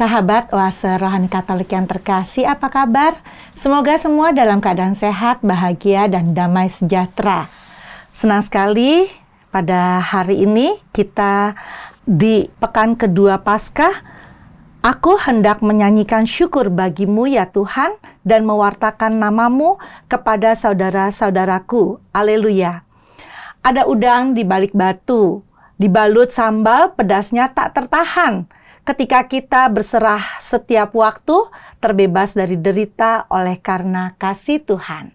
Sahabat Oase Rohani Katolik yang terkasih, apa kabar? Semoga semua dalam keadaan sehat, bahagia, dan damai sejahtera. Senang sekali pada hari ini kita di pekan kedua Paskah Aku hendak menyanyikan syukur bagimu ya Tuhan dan mewartakan namamu kepada saudara-saudaraku. Haleluya. Ada udang di balik batu, dibalut sambal pedasnya tak tertahan. Ketika kita berserah setiap waktu, terbebas dari derita oleh karena kasih Tuhan.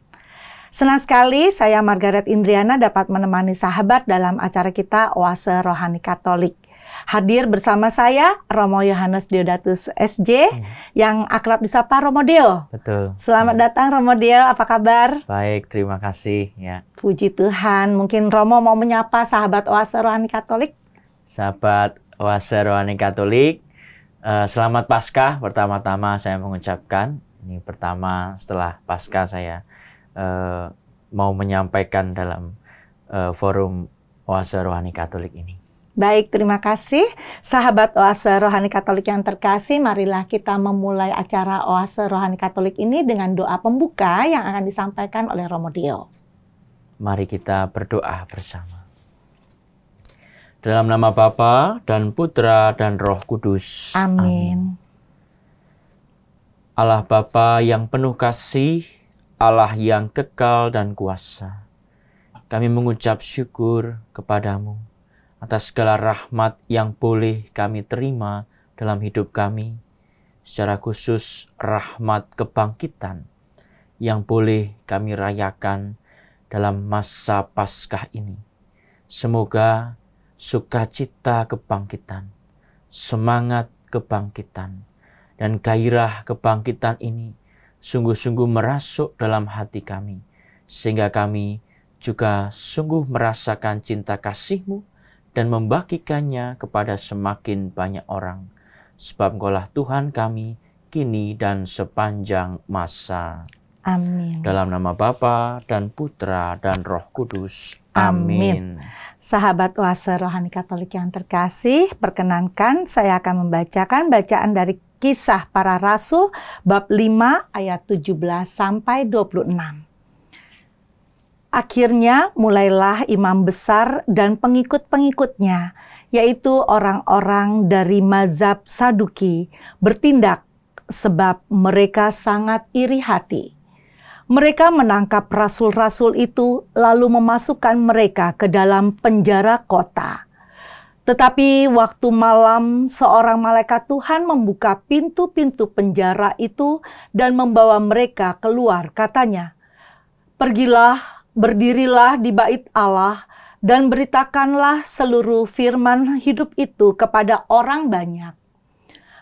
Senang sekali saya Margaret Indriana dapat menemani sahabat dalam acara kita Oase Rohani Katolik. Hadir bersama saya Romo Yohanes Deodatus SJ hmm. yang akrab disapa Romo Deo. Betul. Selamat hmm. datang Romo Deo, apa kabar? Baik, terima kasih ya. Puji Tuhan. Mungkin Romo mau menyapa sahabat Oase Rohani Katolik? Sahabat Rohani Katolik. Eh, selamat Paskah pertama-tama saya mengucapkan. Ini pertama setelah Paskah saya eh, mau menyampaikan dalam eh, forum Oase Rohani Katolik ini. Baik, terima kasih sahabat Oase Rohani Katolik yang terkasih. Marilah kita memulai acara Oase Rohani Katolik ini dengan doa pembuka yang akan disampaikan oleh Romo Dio. Mari kita berdoa bersama. Dalam nama Bapa dan Putra dan Roh Kudus. Amin. Amin. Allah Bapa yang penuh kasih, Allah yang kekal dan kuasa. Kami mengucap syukur kepadamu atas segala rahmat yang boleh kami terima dalam hidup kami, secara khusus rahmat kebangkitan yang boleh kami rayakan dalam masa Paskah ini. Semoga sukacita kebangkitan, semangat kebangkitan, dan gairah kebangkitan ini sungguh-sungguh merasuk dalam hati kami, sehingga kami juga sungguh merasakan cinta kasihMu dan membagikannya kepada semakin banyak orang. Sebab engkaulah Tuhan kami, kini dan sepanjang masa. Amin. Dalam nama Bapa dan Putra dan Roh Kudus. Amin. Amin. Sahabat Oase Rohani Katolik yang terkasih, perkenankan saya akan membacakan bacaan dari Kisah Para Rasul bab 5 ayat 17 sampai 26. Akhirnya mulailah imam besar dan pengikut-pengikutnya, yaitu orang-orang dari mazhab Saduki, bertindak sebab mereka sangat iri hati. Mereka menangkap rasul-rasul itu lalu memasukkan mereka ke dalam penjara kota. Tetapi waktu malam seorang malaikat Tuhan membuka pintu-pintu penjara itu dan membawa mereka keluar katanya, Pergilah, berdirilah di bait Allah dan beritakanlah seluruh firman hidup itu kepada orang banyak.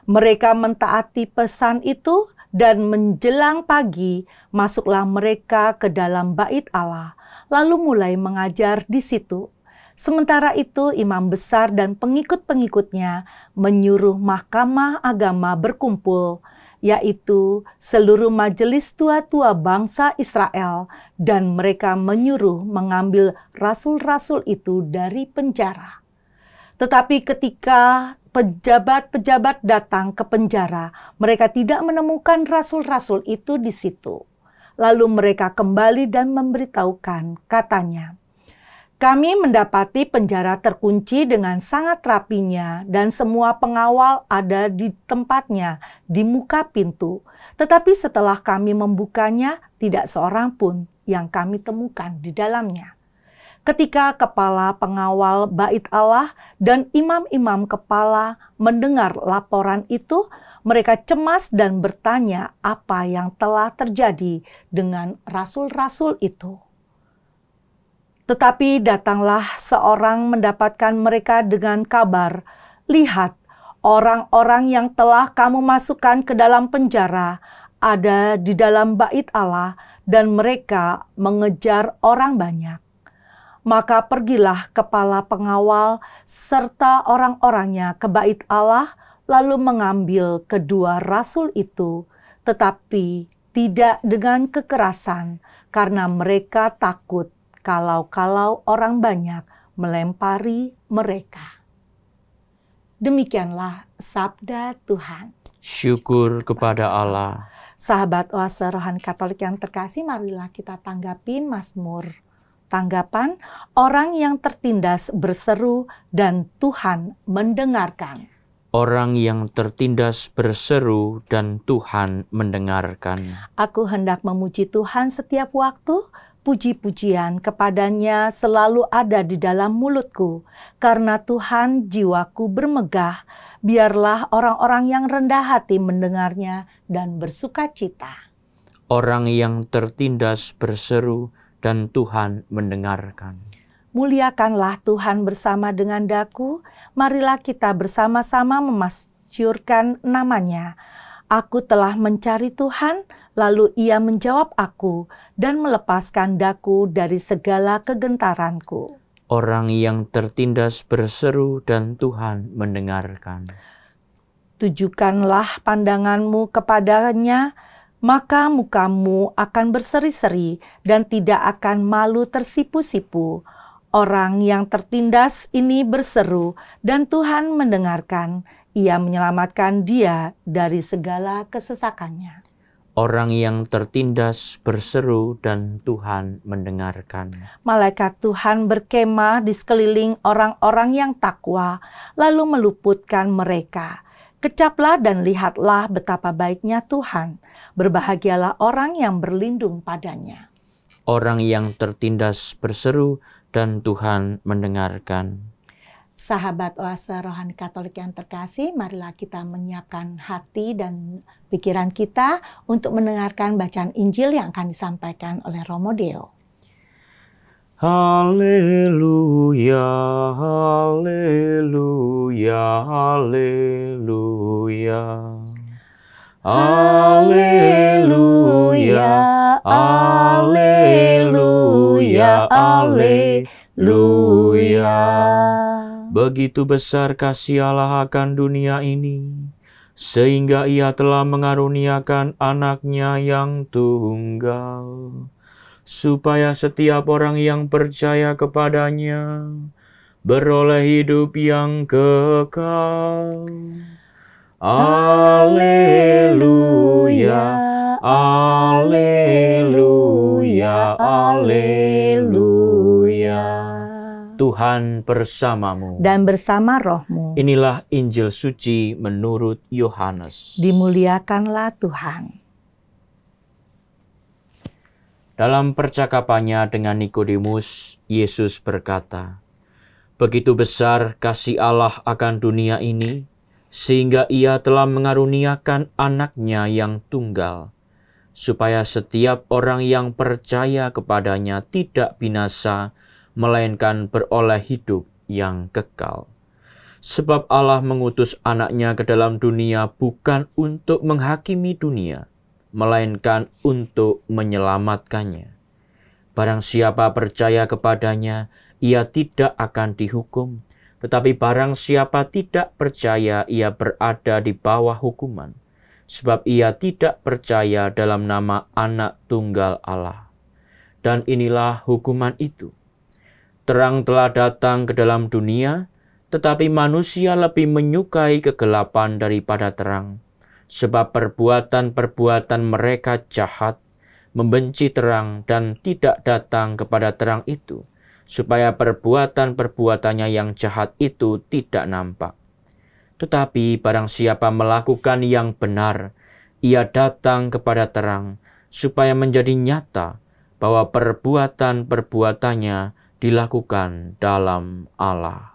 Mereka mentaati pesan itu dan menjelang pagi masuklah mereka ke dalam bait Allah, lalu mulai mengajar di situ. Sementara itu, imam besar dan pengikut-pengikutnya menyuruh mahkamah agama berkumpul, yaitu seluruh majelis tua-tua bangsa Israel, dan mereka menyuruh mengambil rasul-rasul itu dari penjara. Tetapi ketika pejabat-pejabat datang ke penjara, mereka tidak menemukan rasul-rasul itu di situ. Lalu mereka kembali dan memberitahukan, katanya, kami mendapati penjara terkunci dengan sangat rapinya dan semua pengawal ada di tempatnya, di muka pintu. Tetapi setelah kami membukanya, tidak seorang pun yang kami temukan di dalamnya ketika kepala pengawal bait Allah dan imam-imam kepala mendengar laporan itu, mereka cemas dan bertanya apa yang telah terjadi dengan rasul-rasul itu. Tetapi datanglah seorang mendapatkan mereka dengan kabar, "Lihat, orang-orang yang telah kamu masukkan ke dalam penjara ada di dalam bait Allah, dan mereka mengejar orang banyak." maka pergilah kepala pengawal serta orang-orangnya ke bait Allah, lalu mengambil kedua rasul itu, tetapi tidak dengan kekerasan, karena mereka takut kalau-kalau orang banyak melempari mereka. Demikianlah sabda Tuhan. Syukur kepada Allah. Sahabat Oase Rohan Katolik yang terkasih, marilah kita tanggapin Mazmur tanggapan, orang yang tertindas berseru dan Tuhan mendengarkan. Orang yang tertindas berseru dan Tuhan mendengarkan. Aku hendak memuji Tuhan setiap waktu, puji-pujian kepadanya selalu ada di dalam mulutku. Karena Tuhan jiwaku bermegah, biarlah orang-orang yang rendah hati mendengarnya dan bersuka cita. Orang yang tertindas berseru dan Tuhan mendengarkan. Muliakanlah Tuhan bersama dengan daku, marilah kita bersama-sama memasyurkan namanya. Aku telah mencari Tuhan, lalu ia menjawab aku dan melepaskan daku dari segala kegentaranku. Orang yang tertindas berseru dan Tuhan mendengarkan. Tujukanlah pandanganmu kepadanya, maka mukamu akan berseri-seri dan tidak akan malu tersipu-sipu. Orang yang tertindas ini berseru, dan Tuhan mendengarkan. Ia menyelamatkan dia dari segala kesesakannya. Orang yang tertindas berseru, dan Tuhan mendengarkan. Malaikat Tuhan berkemah di sekeliling orang-orang yang takwa, lalu meluputkan mereka Kecaplah dan lihatlah betapa baiknya Tuhan. Berbahagialah orang yang berlindung padanya. Orang yang tertindas berseru dan Tuhan mendengarkan. Sahabat Oase Rohani Katolik yang terkasih, marilah kita menyiapkan hati dan pikiran kita untuk mendengarkan bacaan Injil yang akan disampaikan oleh Romo Deo. Haleluya, haleluya, haleluya. Haleluya, haleluya, haleluya. Begitu besar kasih Allah akan dunia ini, sehingga ia telah mengaruniakan anaknya yang tunggal supaya setiap orang yang percaya kepadanya beroleh hidup yang kekal. Haleluya, haleluya, haleluya. Tuhan bersamamu dan bersama rohmu. Inilah Injil suci menurut Yohanes. Dimuliakanlah Tuhan. Dalam percakapannya dengan Nikodemus, Yesus berkata, "Begitu besar kasih Allah akan dunia ini, sehingga Ia telah mengaruniakan anak-Nya yang tunggal, supaya setiap orang yang percaya kepadanya tidak binasa, melainkan beroleh hidup yang kekal." Sebab Allah mengutus Anak-Nya ke dalam dunia bukan untuk menghakimi dunia, melainkan untuk menyelamatkannya. Barang siapa percaya kepadanya, ia tidak akan dihukum, tetapi barang siapa tidak percaya, ia berada di bawah hukuman, sebab ia tidak percaya dalam nama Anak Tunggal Allah. Dan inilah hukuman itu. Terang telah datang ke dalam dunia, tetapi manusia lebih menyukai kegelapan daripada terang, sebab perbuatan-perbuatan mereka jahat, membenci terang dan tidak datang kepada terang itu, supaya perbuatan-perbuatannya yang jahat itu tidak nampak. Tetapi barang siapa melakukan yang benar, ia datang kepada terang, supaya menjadi nyata bahwa perbuatan-perbuatannya dilakukan dalam Allah.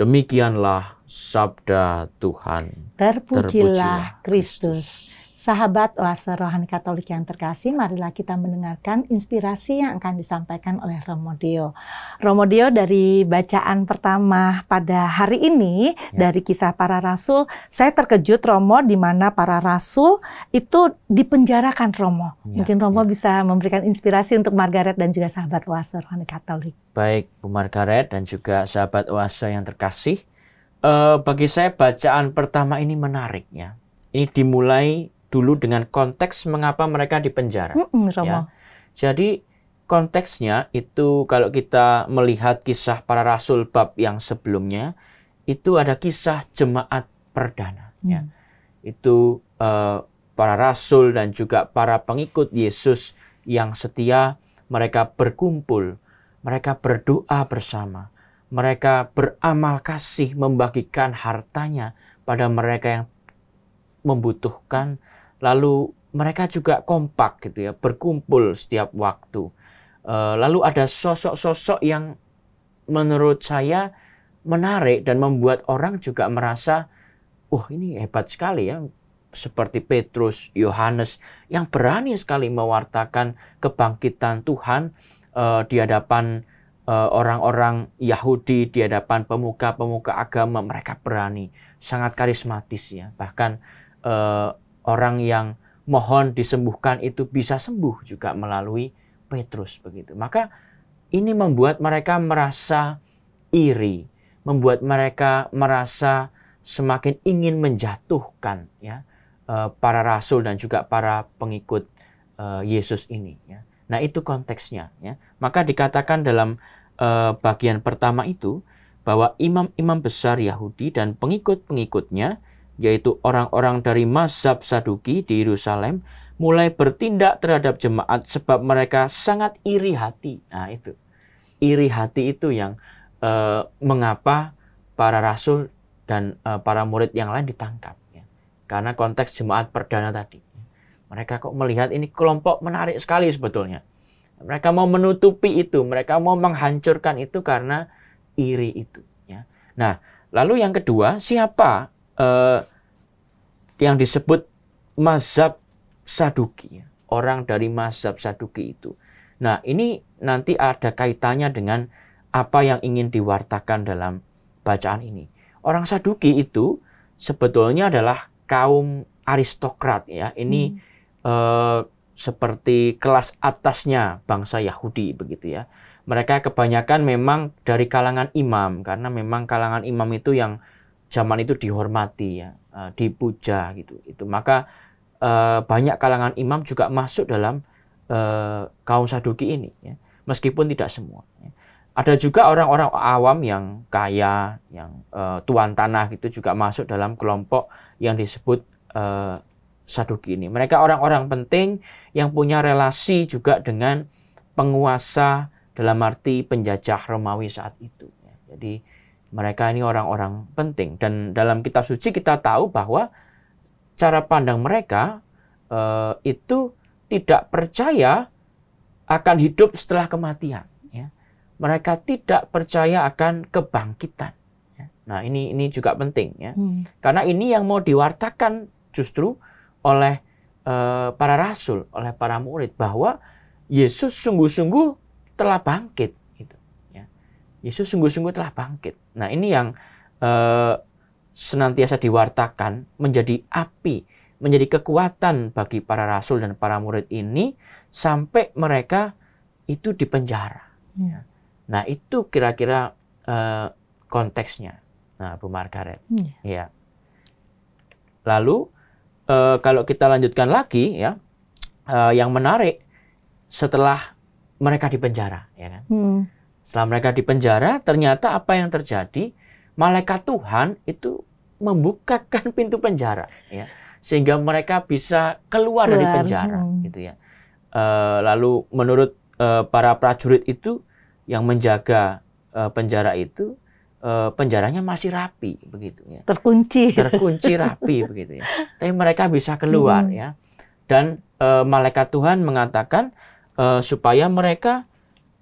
Demikianlah sabda Tuhan. Terpujilah Kristus. Sahabat Oase Rohani Katolik yang terkasih, marilah kita mendengarkan inspirasi yang akan disampaikan oleh Romo Romo Dio dari bacaan pertama pada hari ini ya. dari kisah para rasul, saya terkejut Romo di mana para rasul itu dipenjarakan Romo. Ya, Mungkin Romo ya. bisa memberikan inspirasi untuk Margaret dan juga sahabat Oase Rohani Katolik. Baik, Bu Margaret dan juga sahabat Oase yang terkasih, uh, bagi saya bacaan pertama ini menarik ya. Ini dimulai dulu dengan konteks mengapa mereka dipenjara. Mm -mm, ya. Jadi konteksnya itu kalau kita melihat kisah para rasul bab yang sebelumnya itu ada kisah jemaat perdana ya. Mm. ya. Itu uh, para rasul dan juga para pengikut Yesus yang setia mereka berkumpul, mereka berdoa bersama, mereka beramal kasih membagikan hartanya pada mereka yang membutuhkan lalu mereka juga kompak gitu ya berkumpul setiap waktu eh, lalu ada sosok-sosok yang menurut saya menarik dan membuat orang juga merasa wah ini hebat sekali ya seperti Petrus, Yohanes yang berani sekali mewartakan kebangkitan Tuhan eh, di hadapan Eh, orang-orang Yahudi di hadapan pemuka-pemuka agama mereka berani, sangat karismatis ya. Bahkan uh, orang yang mohon disembuhkan itu bisa sembuh juga melalui Petrus begitu. Maka ini membuat mereka merasa iri, membuat mereka merasa semakin ingin menjatuhkan ya uh, para rasul dan juga para pengikut uh, Yesus ini ya. Nah, itu konteksnya ya. Maka dikatakan dalam Eh, bagian pertama itu bahwa imam-imam besar Yahudi dan pengikut-pengikutnya yaitu orang-orang dari mazhab Saduki di Yerusalem mulai bertindak terhadap jemaat sebab mereka sangat iri hati. Nah, itu. Iri hati itu yang eh, mengapa para rasul dan eh, para murid yang lain ditangkap ya. Karena konteks jemaat perdana tadi. Mereka kok melihat ini kelompok menarik sekali sebetulnya mereka mau menutupi itu, mereka mau menghancurkan itu karena iri itu. Ya. Nah, lalu yang kedua, siapa eh, yang disebut mazhab Saduki? Ya? Orang dari mazhab Saduki itu. Nah, ini nanti ada kaitannya dengan apa yang ingin diwartakan dalam bacaan ini. Orang Saduki itu sebetulnya adalah kaum aristokrat ya. Ini hmm. eh, seperti kelas atasnya bangsa Yahudi begitu ya. Mereka kebanyakan memang dari kalangan imam karena memang kalangan imam itu yang zaman itu dihormati ya, eh, dipuja gitu. Itu maka eh, banyak kalangan imam juga masuk dalam eh, kaum Saduki ini ya. Meskipun tidak semua. Ya. Ada juga orang-orang awam yang kaya, yang tuan tanah itu juga masuk dalam kelompok yang disebut Saduki ini. Mereka orang-orang penting yang punya relasi juga dengan penguasa dalam arti penjajah Romawi saat itu. Jadi mereka ini orang-orang penting dan dalam kitab suci kita tahu bahwa cara pandang mereka eh, itu tidak percaya akan hidup setelah kematian. Ya. Mereka tidak percaya akan kebangkitan. Ya. Nah ini ini juga penting ya, hmm. karena ini yang mau diwartakan justru oleh uh, para rasul, oleh para murid bahwa Yesus sungguh-sungguh telah bangkit. Gitu, ya. Yesus sungguh-sungguh telah bangkit. Nah ini yang uh, senantiasa diwartakan menjadi api, menjadi kekuatan bagi para rasul dan para murid ini sampai mereka itu dipenjara. Hmm. Ya. Nah itu kira-kira uh, konteksnya, nah Bu Margaret. Ya. ya. Lalu uh, kalau kita lanjutkan lagi ya uh, yang menarik setelah mereka dipenjara ya kan hmm. setelah mereka di penjara ternyata apa yang terjadi malaikat Tuhan itu membukakan pintu penjara ya sehingga mereka bisa keluar, keluar. dari penjara hmm. gitu ya uh, lalu menurut uh, para prajurit itu yang menjaga uh, penjara itu Eh, penjaranya masih rapi begitu ya. Terkunci. Terkunci rapi begitu ya. Tapi mereka bisa keluar hmm. ya. Dan e, malaikat Tuhan mengatakan e, supaya mereka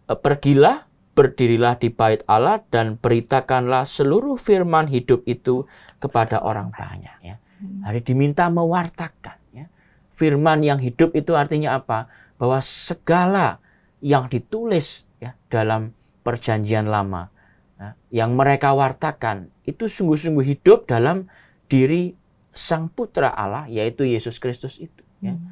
e, pergilah berdirilah di bait Allah dan beritakanlah seluruh firman hidup itu kepada orang banyak ya. Hmm. Hari diminta mewartakan ya. Firman yang hidup itu artinya apa? Bahwa segala yang ditulis ya dalam perjanjian lama Nah, yang mereka wartakan itu sungguh-sungguh hidup dalam diri sang putra Allah yaitu Yesus Kristus itu ya. hmm.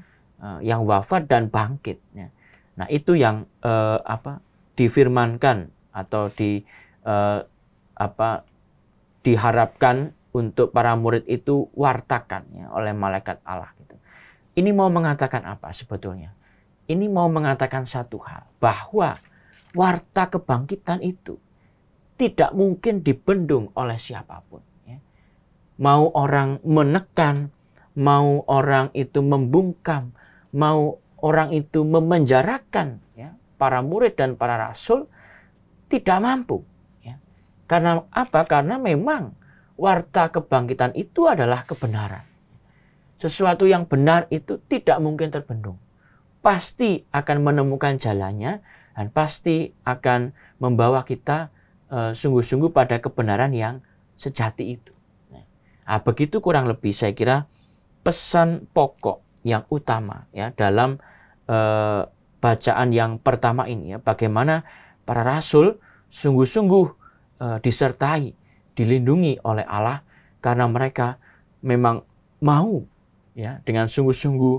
ya, yang wafat dan bangkit ya. nah itu yang eh, apa difirmankan atau di eh, apa diharapkan untuk para murid itu wartakan ya, oleh malaikat Allah gitu. ini mau mengatakan apa sebetulnya ini mau mengatakan satu hal bahwa warta kebangkitan itu tidak mungkin dibendung oleh siapapun. Ya. Mau orang menekan, mau orang itu membungkam, mau orang itu memenjarakan ya, para murid dan para rasul, tidak mampu. Ya. Karena apa? Karena memang warta kebangkitan itu adalah kebenaran. Sesuatu yang benar itu tidak mungkin terbendung. Pasti akan menemukan jalannya dan pasti akan membawa kita Eh, sungguh-sungguh pada kebenaran yang sejati itu. Nah, ah, begitu kurang lebih saya kira pesan pokok yang utama ya dalam eh, bacaan yang pertama ini ya bagaimana para rasul sungguh-sungguh eh, disertai, dilindungi oleh Allah karena mereka memang mau ya dengan sungguh-sungguh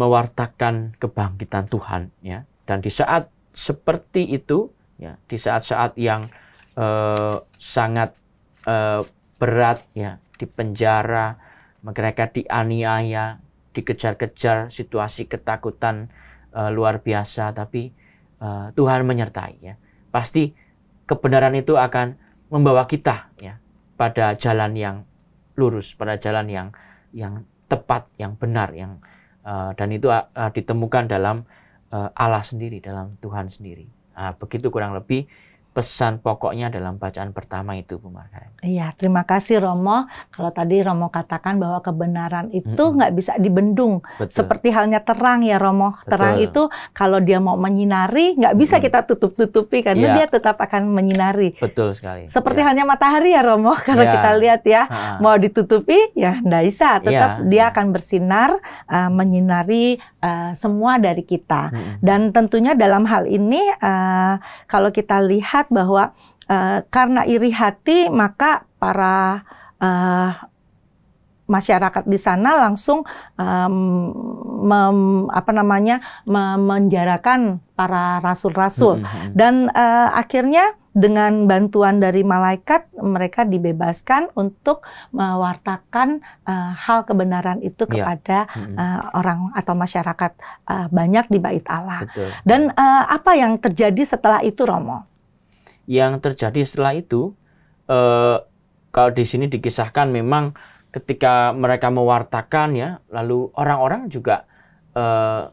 mewartakan kebangkitan Tuhan ya dan di saat seperti itu ya di saat-saat yang Eh, sangat uh, berat ya di penjara mereka dianiaya dikejar-kejar situasi ketakutan uh, luar biasa tapi uh, Tuhan menyertai ya pasti kebenaran itu akan membawa kita ya pada jalan yang lurus pada jalan yang yang tepat yang benar yang uh, dan itu uh, ditemukan dalam uh, Allah sendiri dalam Tuhan sendiri nah, begitu kurang lebih pesan pokoknya dalam bacaan pertama itu Bu Margaret. Iya, terima kasih Romo. Kalau tadi Romo katakan bahwa kebenaran itu nggak mm -mm. bisa dibendung. Betul. Seperti halnya terang ya Romo. Betul. Terang itu kalau dia mau menyinari nggak bisa mm. kita tutup-tutupi karena yeah. dia tetap akan menyinari. Betul sekali. Seperti yeah. halnya matahari ya Romo. Kalau yeah. kita lihat ya ha. mau ditutupi ya nggak bisa. Tetap yeah. dia iya. akan bersinar, uh, menyinari uh, semua dari kita. Hmm. Dan tentunya dalam hal ini uh, kalau kita lihat bahwa uh, karena iri hati maka para uh, masyarakat di sana langsung um, mem, apa namanya memenjarakan para rasul-rasul hmm. dan uh, akhirnya dengan bantuan dari malaikat mereka dibebaskan untuk mewartakan uh, hal kebenaran itu iya. kepada ya. hmm. uh, orang atau masyarakat uh, banyak di bait Allah. Betul. Dan uh, apa yang terjadi setelah itu Romo? Yang terjadi setelah itu uh, kalau di sini dikisahkan memang ketika mereka mewartakan ya, lalu orang-orang juga eh,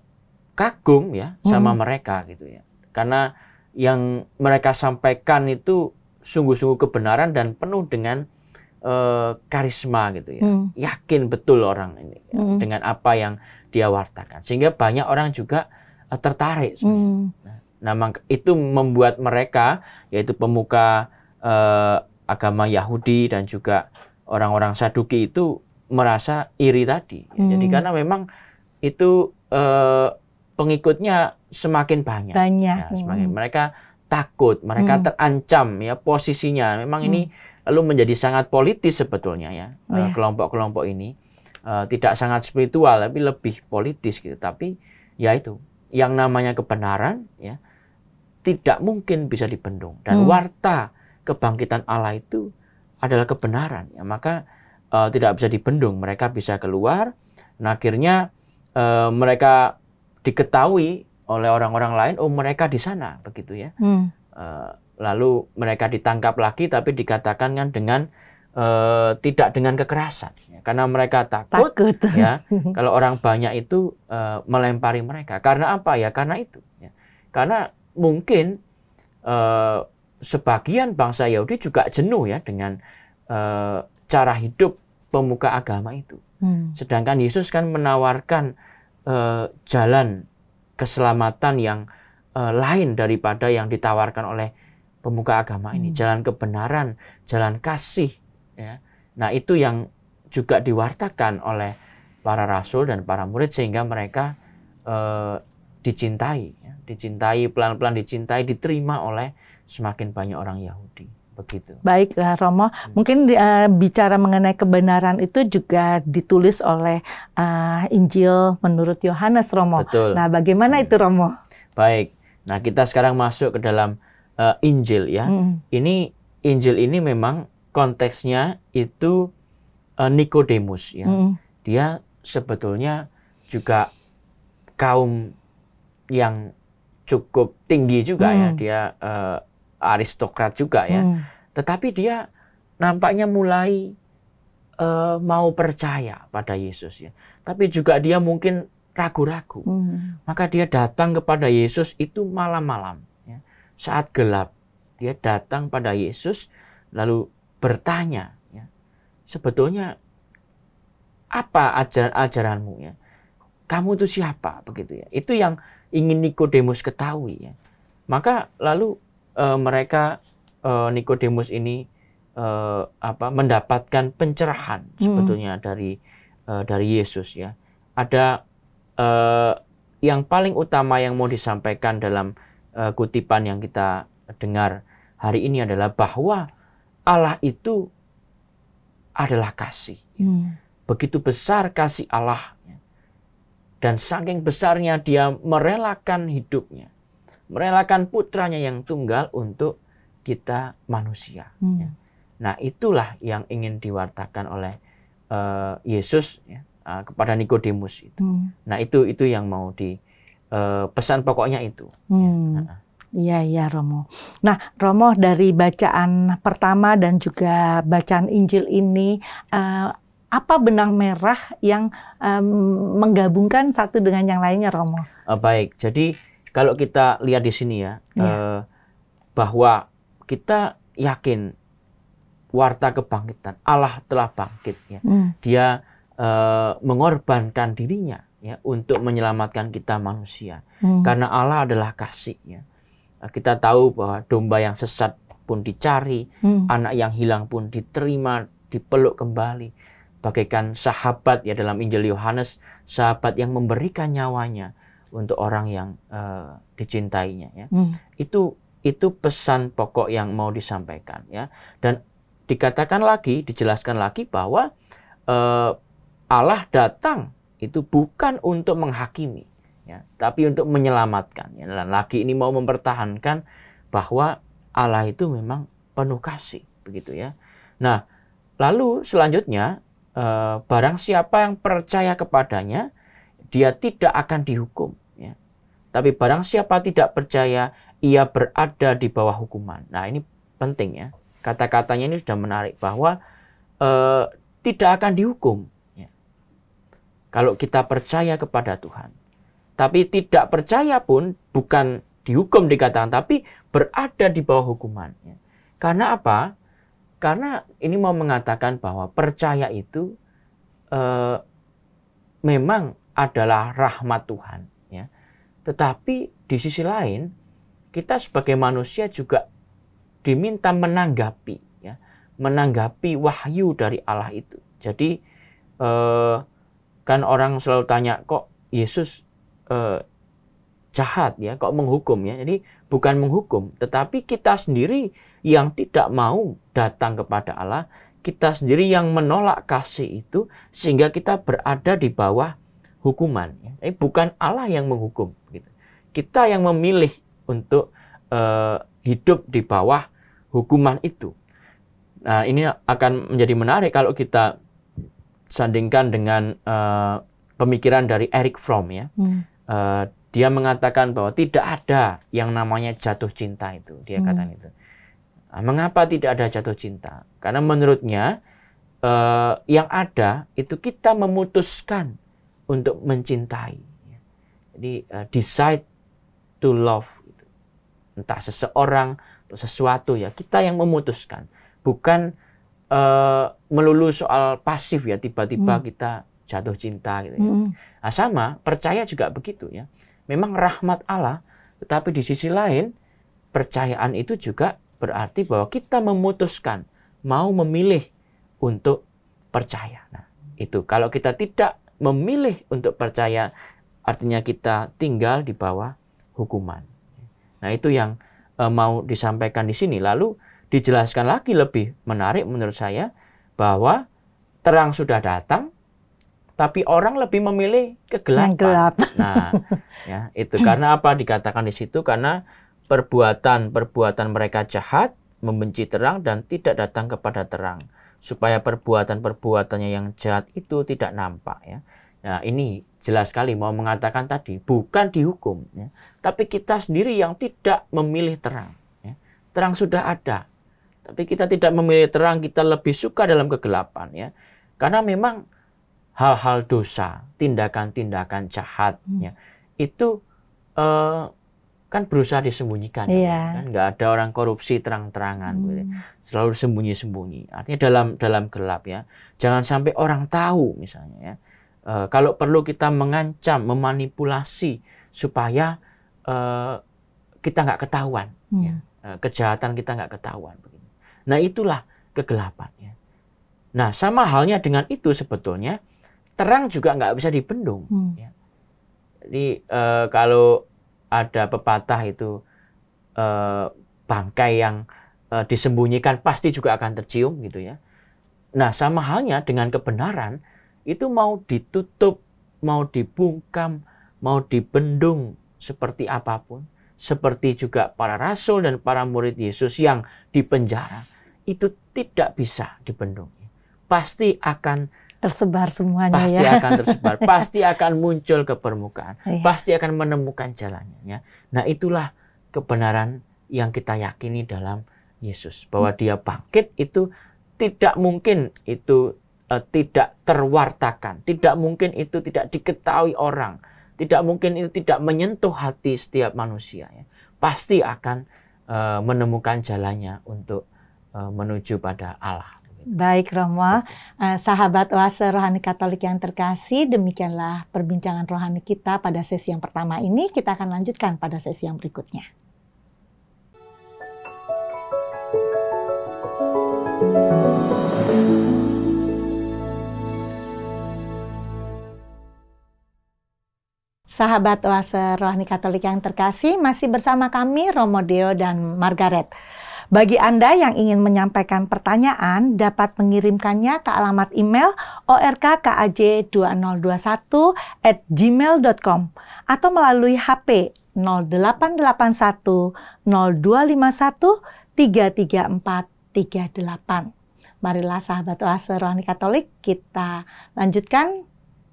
kagum ya sama hmm. mereka gitu ya. Karena yang mereka sampaikan itu sungguh-sungguh kebenaran dan penuh dengan eh, karisma gitu ya. Hmm. Yakin betul orang ini ya, hmm. dengan apa yang dia wartakan. Sehingga banyak orang juga eh, tertarik sebenarnya. Hmm. Nah, nah itu membuat mereka yaitu pemuka eh, agama Yahudi dan juga orang-orang Saduki itu merasa iri tadi. Ya, hmm. Jadi karena memang itu eh, pengikutnya semakin banyak. Banyak. Ya, semakin hmm. mereka takut, mereka hmm. terancam ya posisinya. Memang hmm. ini lalu menjadi sangat politis sebetulnya ya, oh, eh, ya. kelompok-kelompok oh, ini. Eh, tidak sangat spiritual tapi lebih politis gitu. Tapi ya itu yang namanya kebenaran ya tidak mungkin bisa dibendung dan hmm. warta kebangkitan Allah itu adalah kebenaran. Ya, maka e, tidak bisa dibendung, mereka bisa keluar. Nah, akhirnya e, mereka diketahui oleh orang-orang lain, oh mereka di sana, begitu ya. Hmm. e, lalu mereka ditangkap lagi, tapi dikatakan kan dengan e, tidak dengan kekerasan, ya. karena mereka takut, takut. ya. kalau orang banyak itu e, melempari mereka, karena apa ya? Karena itu, ya. karena mungkin e, sebagian bangsa Yahudi juga jenuh ya dengan uh, cara hidup pemuka agama itu. Hmm. Sedangkan Yesus kan menawarkan uh, jalan keselamatan yang uh, lain daripada yang ditawarkan oleh pemuka agama ini, hmm. jalan kebenaran, jalan kasih ya. Nah, itu yang juga diwartakan oleh para rasul dan para murid sehingga mereka uh, dicintai, ya. dicintai pelan-pelan dicintai, diterima oleh semakin banyak orang Yahudi. Begitu. Baiklah Romo, hmm. mungkin uh, bicara mengenai kebenaran itu juga ditulis oleh uh, Injil menurut Yohanes Romo. Betul. Nah, bagaimana hmm. itu Romo? Baik. Nah, kita sekarang masuk ke dalam uh, Injil ya. Hmm. Ini Injil ini memang konteksnya itu uh, Nikodemus ya. Hmm. Dia sebetulnya juga kaum yang cukup tinggi juga ya. hmm. ya. Dia uh, aristokrat juga ya. Hmm. Tetapi dia nampaknya mulai uh, mau percaya pada Yesus ya. Tapi juga dia mungkin ragu-ragu. Hmm. Maka dia datang kepada Yesus itu malam-malam ya. Saat gelap dia datang pada Yesus lalu bertanya ya. Sebetulnya apa ajaran-ajaranmu ya? Kamu itu siapa begitu ya? Itu yang ingin Nikodemus ketahui ya. Maka lalu uh, mereka uh, Nikodemus ini uh, apa mendapatkan pencerahan hmm. sebetulnya dari uh, dari Yesus ya. Ada uh, yang paling utama yang mau disampaikan dalam uh, kutipan yang kita dengar hari ini adalah bahwa Allah itu adalah kasih. Hmm. Begitu besar kasih Allah dan saking besarnya dia merelakan hidupnya merelakan putranya yang tunggal untuk kita manusia. Hmm. Ya. Nah itulah yang ingin diwartakan oleh uh, Yesus ya, uh, kepada Nikodemus itu. Hmm. Nah itu itu yang mau di uh, pesan pokoknya itu. Hmm. Ya. Nah, Iya, iya Romo. Nah, Romo dari bacaan pertama dan juga bacaan Injil ini, uh, apa benang merah yang um, menggabungkan satu dengan yang lainnya, Romo? Uh, baik, jadi kalau kita lihat di sini ya, yeah. eh, bahwa kita yakin warta kebangkitan Allah telah bangkit ya. Mm. Dia eh, mengorbankan dirinya ya untuk menyelamatkan kita manusia. Mm. Karena Allah adalah kasih ya. Eh, kita tahu bahwa domba yang sesat pun dicari, mm. anak yang hilang pun diterima, dipeluk kembali. Bagaikan sahabat ya dalam Injil Yohanes, sahabat yang memberikan nyawanya untuk orang yang uh, dicintainya ya. Hmm. Itu itu pesan pokok yang mau disampaikan ya. Dan dikatakan lagi, dijelaskan lagi bahwa uh, Allah datang itu bukan untuk menghakimi ya, tapi untuk menyelamatkan. Ya. Dan lagi ini mau mempertahankan bahwa Allah itu memang penuh kasih begitu ya. Nah, lalu selanjutnya uh, barang siapa yang percaya kepadanya dia tidak akan dihukum. Ya. Tapi barang siapa tidak percaya, ia berada di bawah hukuman. Nah ini penting ya. Kata-katanya ini sudah menarik bahwa eh, tidak akan dihukum. Ya. Kalau kita percaya kepada Tuhan. Tapi tidak percaya pun bukan dihukum dikatakan, tapi berada di bawah hukuman. Ya. Karena apa? Karena ini mau mengatakan bahwa percaya itu eh, memang adalah rahmat Tuhan. Ya. Tetapi di sisi lain, kita sebagai manusia juga diminta menanggapi, ya, menanggapi wahyu dari Allah itu. Jadi eh, kan orang selalu tanya kok Yesus eh, jahat ya, kok menghukum ya. Jadi bukan menghukum, tetapi kita sendiri yang tidak mau datang kepada Allah kita sendiri yang menolak kasih itu sehingga kita berada di bawah hukuman. ini ya. bukan Allah yang menghukum. Gitu. Kita yang memilih untuk eh, hidup di bawah hukuman itu. Nah, ini akan menjadi menarik kalau kita sandingkan dengan eh, pemikiran dari Eric Fromm ya. Hmm. Eh, dia mengatakan bahwa tidak ada yang namanya jatuh cinta itu. Dia hmm. katakan itu. Nah, mengapa tidak ada jatuh cinta? Karena menurutnya uh, yang ada itu kita memutuskan untuk mencintai. Jadi uh, decide to love. Entah seseorang atau sesuatu ya kita yang memutuskan, bukan uh, melulu soal pasif ya tiba-tiba hmm. kita jatuh cinta gitu. Ya. Hmm. Nah, sama percaya juga begitu ya. Memang rahmat Allah, tetapi di sisi lain percayaan itu juga berarti bahwa kita memutuskan mau memilih untuk percaya. Nah, itu kalau kita tidak memilih untuk percaya, artinya kita tinggal di bawah hukuman. Nah, itu yang e, mau disampaikan di sini. Lalu dijelaskan lagi lebih menarik menurut saya bahwa terang sudah datang, tapi orang lebih memilih kegelapan. gelap. Nah, ya itu karena apa dikatakan di situ karena perbuatan-perbuatan mereka jahat, membenci terang dan tidak datang kepada terang supaya perbuatan-perbuatannya yang jahat itu tidak nampak ya. Nah, ini jelas sekali mau mengatakan tadi bukan dihukum ya. Tapi kita sendiri yang tidak memilih terang ya. Terang sudah ada. Tapi kita tidak memilih terang, kita lebih suka dalam kegelapan ya. Karena memang hal-hal dosa, tindakan-tindakan jahatnya hmm. Ya, itu eh, kan berusaha disembunyikan iya. Ya. kan nggak ada orang korupsi terang-terangan hmm. gitu. Ya. selalu sembunyi-sembunyi artinya dalam dalam gelap ya jangan sampai orang tahu misalnya ya e, kalau perlu kita mengancam memanipulasi supaya e, kita nggak ketahuan hmm. ya. e, kejahatan kita nggak ketahuan begini nah itulah kegelapan ya nah sama halnya dengan itu sebetulnya terang juga nggak bisa dibendung hmm. ya. jadi e, kalau ada pepatah itu e, bangkai yang e, disembunyikan pasti juga akan tercium gitu ya. Nah sama halnya dengan kebenaran itu mau ditutup, mau dibungkam, mau dibendung seperti apapun, seperti juga para rasul dan para murid Yesus yang dipenjara itu tidak bisa dibendung. Pasti akan tersebar semuanya pasti ya. akan tersebar, pasti akan muncul ke permukaan, yeah. pasti akan menemukan jalannya ya. Nah, itulah kebenaran yang kita yakini dalam Yesus bahwa hmm. dia bangkit itu tidak mungkin itu uh, tidak terwartakan, tidak mungkin itu tidak diketahui orang, tidak mungkin itu tidak menyentuh hati setiap manusia ya. Pasti akan uh, menemukan jalannya untuk uh, menuju pada Allah. Baik Romo, uh, sahabat oase rohani katolik yang terkasih, demikianlah perbincangan rohani kita pada sesi yang pertama ini. Kita akan lanjutkan pada sesi yang berikutnya. Sahabat oase rohani katolik yang terkasih, masih bersama kami Romo Deo dan Margaret. Bagi Anda yang ingin menyampaikan pertanyaan, dapat mengirimkannya ke alamat email orkkaj2021 at gmail.com atau melalui HP 0881 0251 tiga delapan. Marilah sahabat oase rohani katolik kita lanjutkan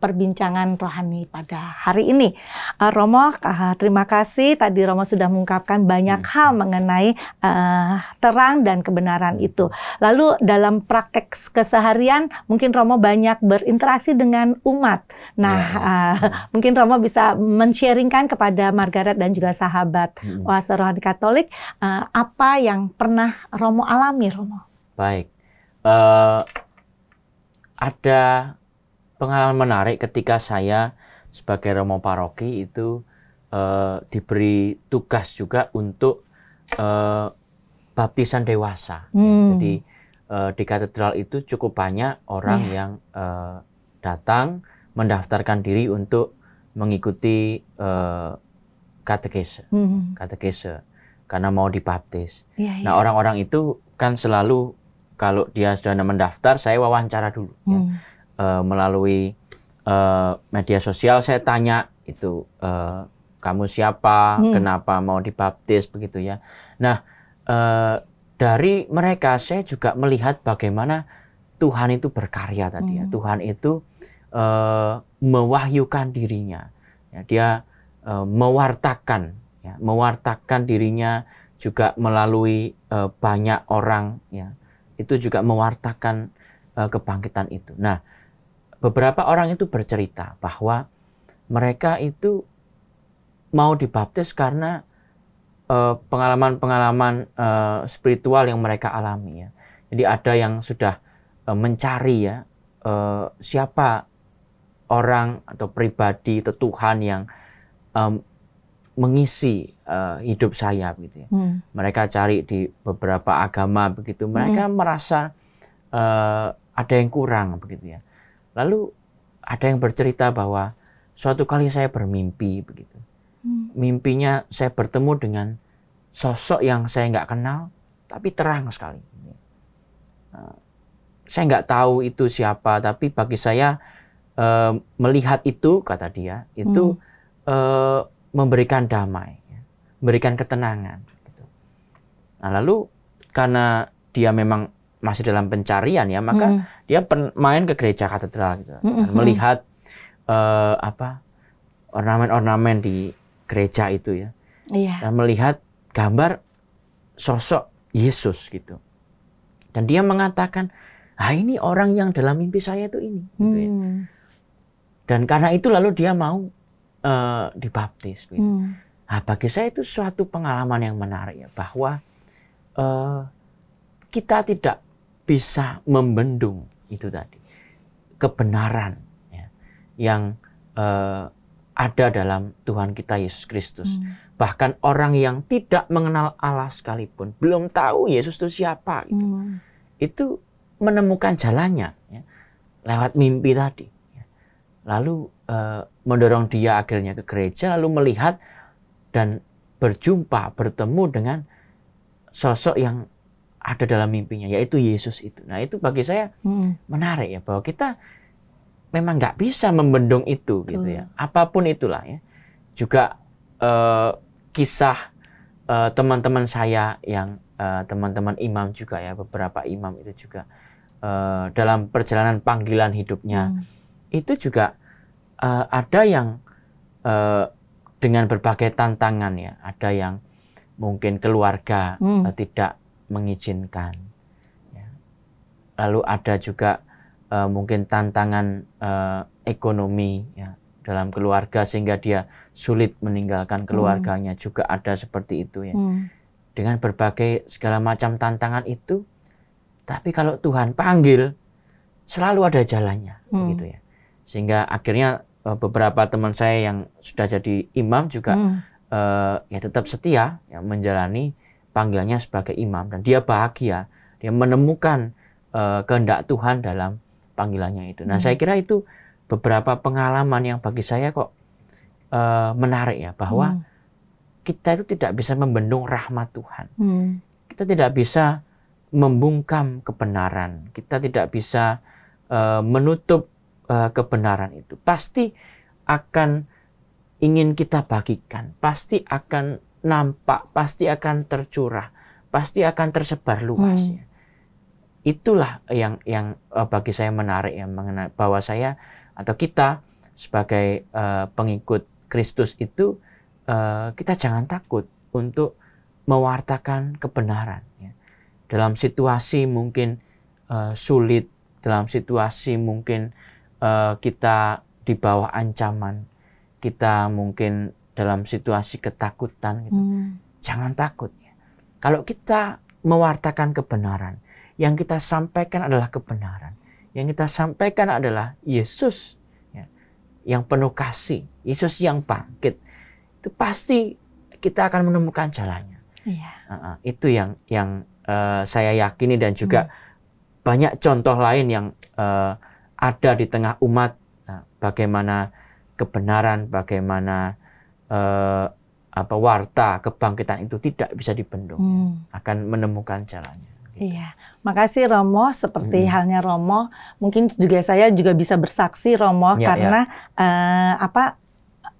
perbincangan rohani pada hari ini. Uh, Romo, uh, terima kasih tadi Romo sudah mengungkapkan banyak hmm. hal mengenai uh, terang dan kebenaran itu. Lalu dalam praktek keseharian mungkin Romo banyak berinteraksi dengan umat. Nah, ya. uh, mungkin Romo bisa men kepada Margaret dan juga sahabat hmm. Oase Rohani Katolik uh, apa yang pernah Romo alami, Romo? Baik. Uh, ada pengalaman menarik ketika saya sebagai Romo Paroki itu eh, diberi tugas juga untuk eh, baptisan dewasa. Hmm. Jadi eh, di katedral itu cukup banyak orang yeah. yang datang mendaftarkan diri untuk mengikuti eh, katekese, hmm. katekese karena mau dibaptis. Yeah, yeah. Nah orang-orang itu kan selalu kalau dia sudah mendaftar saya wawancara dulu. Ya. Hmm. Ya uh, melalui uh, media sosial saya tanya itu uh, eh, kamu siapa, hmm. kenapa mau dibaptis begitu ya. Nah, uh, dari mereka saya juga melihat bagaimana Tuhan itu berkarya tadi ya. hmm. ya. Tuhan itu uh, mewahyukan dirinya. Ya, dia uh, mewartakan ya, mewartakan dirinya juga melalui uh, banyak orang ya. Itu juga mewartakan uh, kebangkitan itu. Nah, beberapa orang itu bercerita bahwa mereka itu mau dibaptis karena eh, pengalaman-pengalaman uh, uh, spiritual yang mereka alami ya. Jadi ada yang sudah uh, mencari ya uh, siapa orang atau pribadi atau Tuhan yang um, mengisi uh, hidup saya gitu ya. Hmm. Mereka cari di beberapa agama begitu. Mereka hmm. merasa uh, ada yang kurang begitu ya. Lalu ada yang bercerita bahwa suatu kali saya bermimpi begitu. Hmm. Mimpinya saya bertemu dengan sosok yang saya nggak kenal, tapi terang sekali. Eh, saya nggak tahu itu siapa, tapi bagi saya eh, melihat itu kata dia itu hmm. Eh, memberikan damai, ya. memberikan ketenangan. Gitu. Nah lalu karena dia memang masih dalam pencarian ya, maka mm. dia pen, main ke gereja katedral gitu, mm -hmm. melihat uh, apa ornamen-ornamen di gereja itu ya, yeah. dan melihat gambar sosok Yesus gitu, dan dia mengatakan, ah ini orang yang dalam mimpi saya itu ini, mm. gitu ya. Hmm. dan karena itu lalu dia mau uh, dibaptis. Gitu. Mm. Nah, bagi saya itu suatu pengalaman yang menarik ya bahwa uh, kita tidak bisa membendung itu tadi kebenaran ya, yang uh, ada dalam Tuhan kita Yesus Kristus. Hmm. Bahkan orang yang tidak mengenal Allah sekalipun, belum tahu Yesus itu siapa, gitu, hmm. itu menemukan jalannya ya, lewat mimpi tadi. Ya. Lalu uh, mendorong dia akhirnya ke gereja, lalu melihat dan berjumpa, bertemu dengan sosok yang ada dalam mimpinya yaitu Yesus itu. Nah itu bagi saya hmm. menarik ya bahwa kita memang nggak bisa membendung itu gitu Betul. gitu ya. Apapun itulah ya. Juga uh, kisah eh, teman-teman uh, saya yang eh, teman-teman uh, imam juga ya beberapa imam itu juga uh, dalam perjalanan panggilan hidupnya hmm. itu juga uh, ada yang uh, dengan berbagai tantangan ya. Ada yang mungkin keluarga hmm. uh, tidak mengizinkan. Ya. Lalu ada juga e, mungkin tantangan e, ekonomi ya dalam keluarga sehingga dia sulit meninggalkan hmm. keluarganya hmm. juga ada seperti itu ya. Hmm. Dengan berbagai segala macam tantangan itu tapi kalau Tuhan panggil selalu ada jalannya hmm. gitu ya. Sehingga akhirnya eh, beberapa teman saya yang sudah jadi imam juga hmm. e, ya tetap setia ya menjalani panggilannya sebagai imam dan dia bahagia dia menemukan uh, kehendak Tuhan dalam panggilannya itu. Nah, hmm. saya kira itu beberapa pengalaman yang bagi saya kok uh, menarik ya bahwa hmm. kita itu tidak bisa membendung rahmat Tuhan. Hmm. Kita tidak bisa membungkam kebenaran. Kita tidak bisa uh, menutup uh, kebenaran itu. Pasti akan ingin kita bagikan. Pasti akan nampak, pasti akan tercurah, pasti akan tersebar luas. Hmm. Ya. Itulah yang yang e, bagi saya menarik ya mengenai bahwa saya atau kita sebagai uh, pengikut Kristus itu uh, kita jangan takut untuk mewartakan kebenaran ya. dalam situasi mungkin uh, sulit, dalam situasi mungkin uh, kita di bawah ancaman, kita mungkin dalam situasi ketakutan gitu. Hmm. Jangan takut. Ya. Kalau kita mewartakan kebenaran, yang kita sampaikan adalah kebenaran. Yang kita sampaikan adalah Yesus ya, yang penuh kasih, Yesus yang bangkit. Itu pasti kita akan menemukan jalannya. Iya. uh, itu yang yang uh, saya yakini dan juga hmm. banyak contoh lain yang uh, ada di tengah umat. Uh, bagaimana kebenaran, bagaimana uh, apa warta kebangkitan itu tidak bisa dibendung, hmm. akan menemukan jalannya. Gitu. Iya, makasih Romo. Seperti -hmm. halnya Romo, mungkin juga saya juga bisa bersaksi Romo ya, ya. karena ya. Uh, apa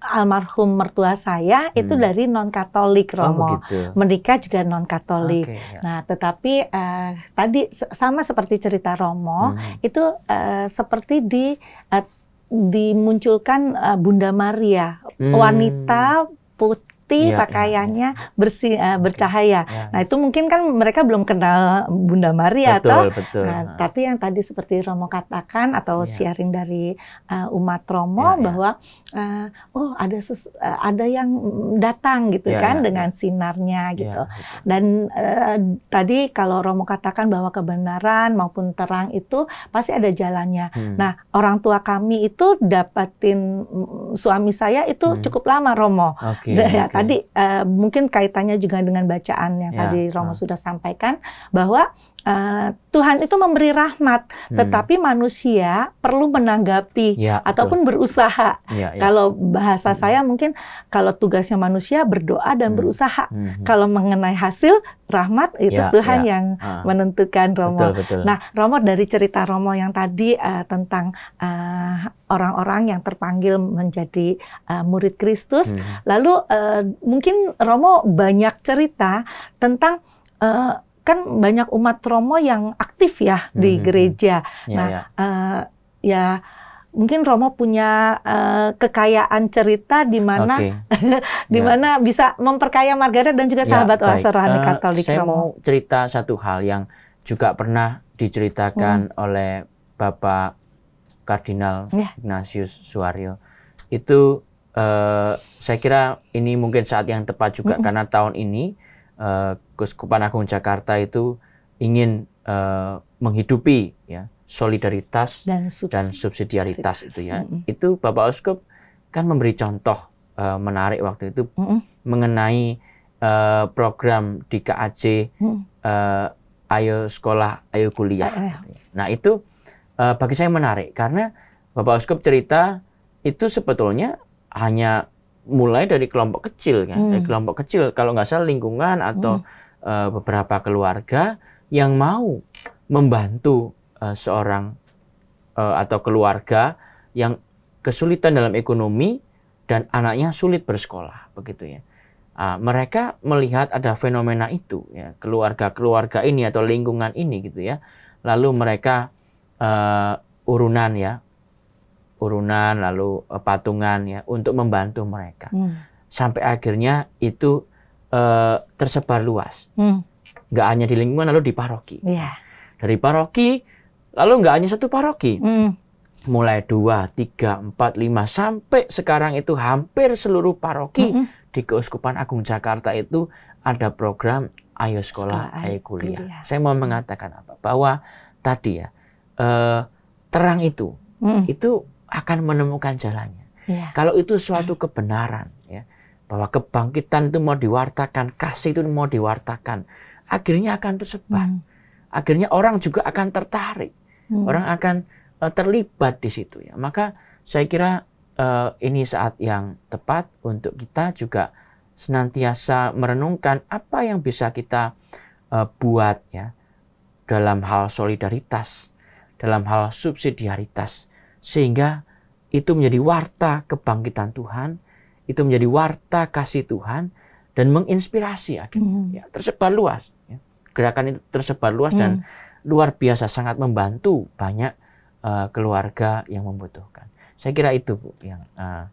almarhum mertua saya hmm. itu dari non Katolik oh, Romo, oh, menikah juga non Katolik. Okay, ya. Nah, tetapi uh, tadi sama seperti cerita Romo hmm. itu uh, seperti di uh, dimunculkan uh, Bunda Maria, hmm. wanita put putih, yeah, iya. pakaiannya yeah, bersih uh, bercahaya. Yeah. Nah, itu mungkin kan mereka belum kenal Bunda Maria ya, atau betul. Nah, nah. tapi yang tadi seperti Romo katakan atau yeah. sharing dari uh, umat Romo yeah, iya. bahwa yeah. Uh, oh ada ses, uh, ada yang datang gitu yeah, kan yeah, iya. dengan yeah. sinarnya gitu. Yeah, Dan uh, tadi kalau Romo katakan bahwa kebenaran maupun terang itu pasti ada jalannya. Hmm. Nah, orang tua kami itu dapatin mm, suami saya itu hmm. cukup lama Romo. Okay, ya, Tadi uh, mungkin kaitannya juga dengan bacaan yang ya, tadi ya. Romo nah. sudah sampaikan bahwa uh, Tuhan itu memberi rahmat, hmm. tetapi manusia perlu menanggapi ya, ataupun betul. berusaha. Ya, ya. Kalau bahasa hmm. saya mungkin kalau tugasnya manusia berdoa dan hmm. berusaha. Hmm. Kalau mengenai hasil rahmat itu ya, Tuhan ya. yang ah. menentukan Romo. Betul, betul. Nah, Romo dari cerita Romo yang tadi uh, tentang orang eh, orang-orang yang terpanggil menjadi uh, murid Kristus, hmm. lalu uh, mungkin Romo banyak cerita tentang uh, kan banyak umat Romo yang aktif ya hmm. di gereja. Ya, nah, ya. Uh, ya mungkin Romo punya uh, kekayaan cerita di mana okay. di ya. mana bisa memperkaya Margaret dan juga ya, sahabat ya, Oase Rohani uh, eh, Katolik saya Romo. mau cerita satu hal yang juga pernah diceritakan hmm. oleh Bapak Kardinal ya. Ignatius Suwario. Itu uh, saya kira ini mungkin saat yang tepat juga hmm. karena tahun ini uh, Keuskupan Agung Jakarta itu ingin uh, menghidupi ya solidaritas dan, subsidi dan subsidiaritas itu ya. -hmm. Itu Bapak Uskup kan memberi contoh uh, menarik waktu itu -hmm. mengenai uh, program di KAJ -hmm. uh, Ayo Sekolah Ayo Kuliah. Ayo. Nah itu uh, bagi saya menarik karena Bapak Uskup cerita itu sebetulnya hanya mulai dari kelompok kecil kan, hmm. dari kelompok kecil kalau nggak salah lingkungan atau hmm. uh, beberapa keluarga yang mau membantu uh, seorang uh, atau keluarga yang kesulitan dalam ekonomi dan anaknya sulit bersekolah begitu ya. Uh, mereka melihat ada fenomena itu ya, keluarga-keluarga ini atau lingkungan ini gitu ya. Lalu mereka uh, urunan ya, urunan lalu uh, patungan ya untuk membantu mereka hmm. sampai akhirnya itu uh, tersebar luas hmm. hanya di lingkungan lalu di paroki yeah. dari paroki lalu nggak hanya satu paroki hmm. mulai dua tiga empat lima sampai sekarang itu hampir seluruh paroki hmm. di keuskupan agung jakarta itu ada program ayo sekolah, sekolah ayo kuliah. kuliah saya mau mengatakan apa bahwa tadi ya uh, terang itu hmm. itu akan menemukan jalannya. Ya. Kalau itu suatu kebenaran, ya, bahwa kebangkitan itu mau diwartakan, kasih itu mau diwartakan, akhirnya akan tersebar. Hmm. Akhirnya orang juga akan tertarik, hmm. orang akan uh, terlibat di situ. Ya. Maka saya kira uh, ini saat yang tepat untuk kita juga senantiasa merenungkan apa yang bisa kita uh, buat ya dalam hal solidaritas, dalam hal subsidiaritas sehingga itu menjadi warta kebangkitan Tuhan, itu menjadi warta kasih Tuhan dan menginspirasi akhirnya mm. ya, tersebar luas. Ya. Gerakan itu tersebar luas mm. dan hmm. luar biasa sangat membantu banyak uh, keluarga yang membutuhkan. Saya kira itu Bu yang uh,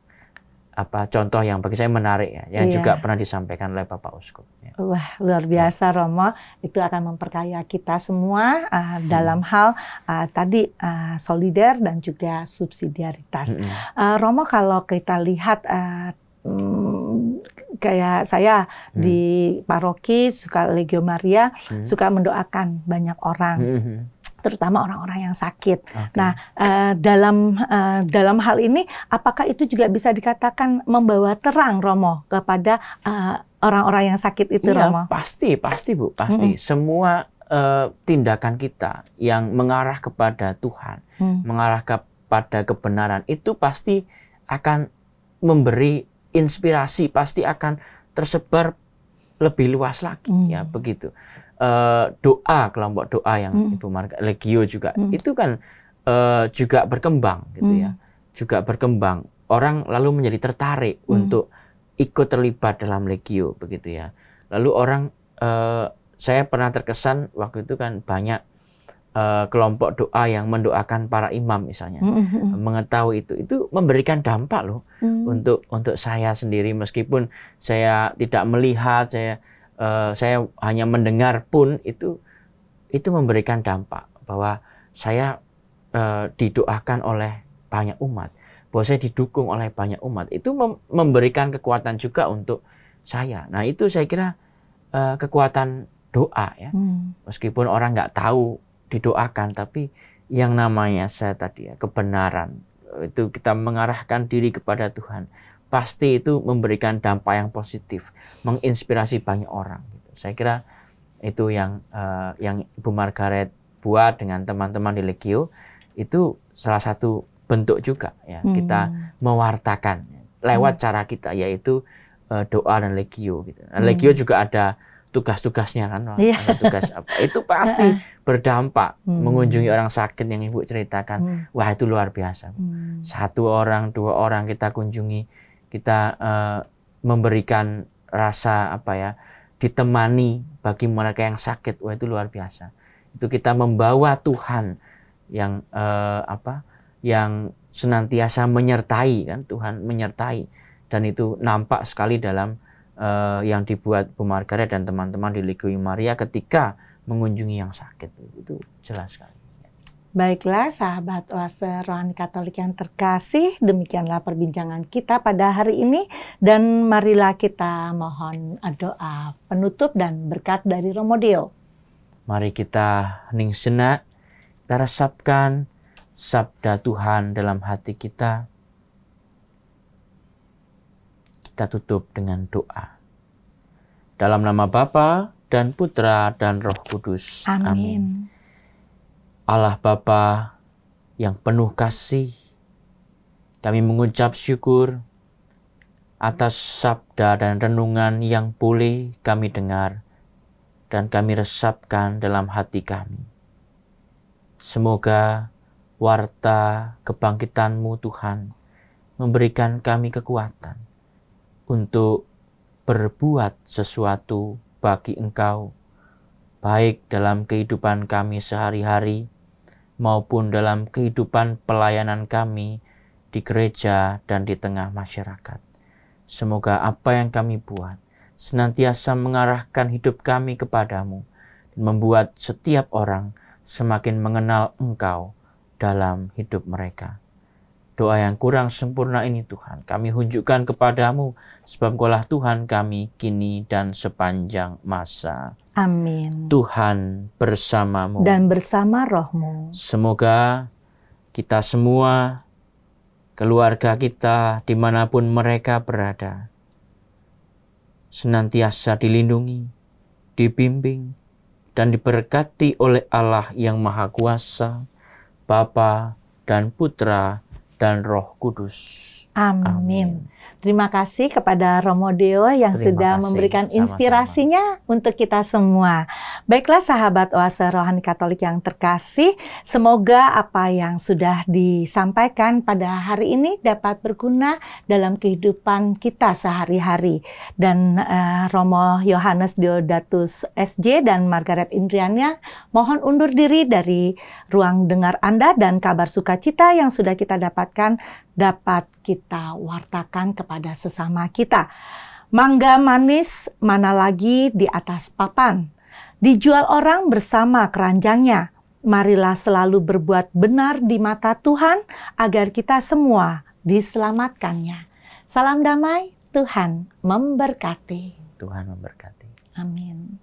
apa contoh yang bagi saya menarik ya yang yeah. juga pernah disampaikan oleh Bapak Uskup. Ya. Wah luar biasa ya. Romo itu akan memperkaya kita semua uh, hmm. dalam hal uh, tadi uh, solider dan juga subsidiaritas. Hmm. Uh, Romo kalau kita lihat uh, hmm, kayak saya hmm. di paroki suka Legio Maria hmm. suka mendoakan banyak orang. Hmm terutama orang-orang yang sakit. Okay. Nah, uh, dalam uh, dalam hal ini apakah itu juga bisa dikatakan membawa terang Romo kepada eh, orang-orang uh, yang sakit itu iya, Romo? Pasti, pasti Bu, pasti. -hmm. Semua uh, tindakan kita yang mengarah kepada Tuhan, mm. mengarah kepada kebenaran itu pasti akan memberi inspirasi, pasti akan tersebar lebih luas lagi hmm. ya begitu. Eh, doa kelompok doa yang hmm. itu marga legio juga hmm. itu kan uh, juga berkembang gitu hmm. ya mm. juga berkembang orang lalu menjadi tertarik hmm. untuk ikut terlibat dalam legio begitu ya lalu orang uh, saya pernah terkesan waktu itu kan banyak uh, kelompok doa yang mendoakan para imam misalnya mm-hmm. mengetahui itu itu memberikan dampak loh hmm untuk untuk saya sendiri meskipun saya tidak melihat saya Eh, saya hanya mendengar pun itu itu memberikan dampak bahwa saya uh, didoakan oleh banyak umat, bahwa saya didukung oleh banyak umat. Itu mem memberikan kekuatan juga untuk saya. Nah itu saya kira uh, kekuatan doa ya, hmm. meskipun orang nggak tahu didoakan, tapi yang namanya saya tadi ya kebenaran itu kita mengarahkan diri kepada Tuhan pasti itu memberikan dampak yang positif, menginspirasi banyak orang. Gitu. Saya kira itu yang uh, yang Bu Margaret buat dengan teman-teman di Legio itu salah satu bentuk juga ya hmm. kita mewartakan lewat hmm. cara kita yaitu uh, doa dan Legio. Gitu. Nah, hmm. Legio juga ada tugas-tugasnya kan, yeah. ada tugas apa itu pasti berdampak hmm. mengunjungi orang sakit yang Ibu ceritakan. Hmm. Wah itu luar biasa. Hmm. Satu orang, dua orang kita kunjungi kita uh, memberikan rasa apa ya ditemani bagi mereka yang sakit wah itu luar biasa itu kita membawa Tuhan yang uh, apa yang senantiasa menyertai kan Tuhan menyertai dan itu nampak sekali dalam uh, yang dibuat Bu Margaret dan teman-teman di Legio Maria ketika mengunjungi yang sakit itu jelas sekali Baiklah sahabat oase rohani katolik yang terkasih, demikianlah perbincangan kita pada hari ini dan marilah kita mohon doa penutup dan berkat dari Romo Dio. Mari kita hening senak, kita resapkan sabda Tuhan dalam hati kita. Kita tutup dengan doa. Dalam nama Bapa dan Putra dan Roh Kudus. Amin. Amin. Allah Bapa yang penuh kasih, kami mengucap syukur atas sabda dan renungan yang boleh kami dengar dan kami resapkan dalam hati kami. Semoga warta kebangkitanmu Tuhan memberikan kami kekuatan untuk berbuat sesuatu bagi Engkau baik dalam kehidupan kami sehari-hari maupun dalam kehidupan pelayanan kami di gereja dan di tengah masyarakat. Semoga apa yang kami buat senantiasa mengarahkan hidup kami kepadamu dan membuat setiap orang semakin mengenal Engkau dalam hidup mereka. Doa yang kurang sempurna ini Tuhan, kami hunjukkan kepadamu sebab kolah Tuhan kami kini dan sepanjang masa. Amin. Tuhan bersamamu. Dan bersama rohmu. Semoga kita semua, keluarga kita, dimanapun mereka berada, senantiasa dilindungi, dibimbing, dan diberkati oleh Allah yang Maha Kuasa, Bapa dan Putra dan Roh Kudus. Amin. Amin. Terima kasih kepada Romo Deo yang Terima sudah kasih. memberikan Sama-sama. inspirasinya untuk kita semua. Baiklah sahabat Oase Rohani Katolik yang terkasih, semoga apa yang sudah disampaikan pada hari ini dapat berguna dalam kehidupan kita sehari-hari. Dan uh, Romo Yohanes Deodatus SJ dan Margaret Indriania mohon undur diri dari ruang dengar Anda dan kabar sukacita yang sudah kita dapatkan dapat kita wartakan kepada sesama kita. Mangga manis mana lagi di atas papan. Dijual orang bersama keranjangnya. Marilah selalu berbuat benar di mata Tuhan agar kita semua diselamatkannya. Salam damai, Tuhan memberkati. Tuhan memberkati. Amin.